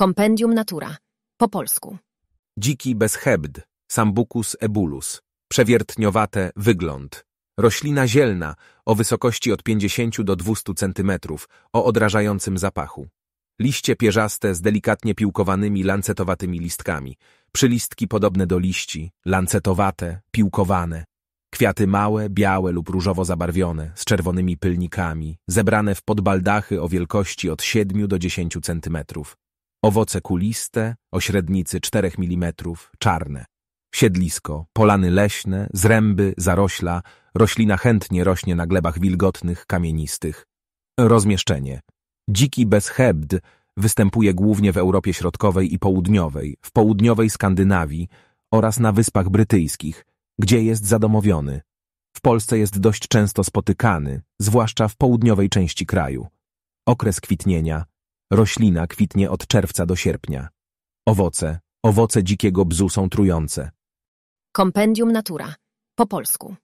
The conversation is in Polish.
Kompendium Natura. Po polsku. Dziki bezhebd, sambucus ebulus. Przewiertniowate, wygląd. Roślina zielna, o wysokości od 50 do 200 cm, o odrażającym zapachu. Liście pierzaste z delikatnie piłkowanymi, lancetowatymi listkami. Przylistki podobne do liści, lancetowate, piłkowane. Kwiaty małe, białe lub różowo zabarwione, z czerwonymi pylnikami, zebrane w podbaldachy o wielkości od 7 do 10 centymetrów. Owoce kuliste, o średnicy 4 mm, czarne. Siedlisko, polany leśne, zręby, zarośla, roślina chętnie rośnie na glebach wilgotnych, kamienistych. Rozmieszczenie. Dziki bez hebd występuje głównie w Europie Środkowej i Południowej, w południowej Skandynawii oraz na Wyspach Brytyjskich, gdzie jest zadomowiony. W Polsce jest dość często spotykany, zwłaszcza w południowej części kraju. Okres kwitnienia Roślina kwitnie od czerwca do sierpnia. Owoce, owoce dzikiego bzu są trujące. Kompendium Natura. Po polsku.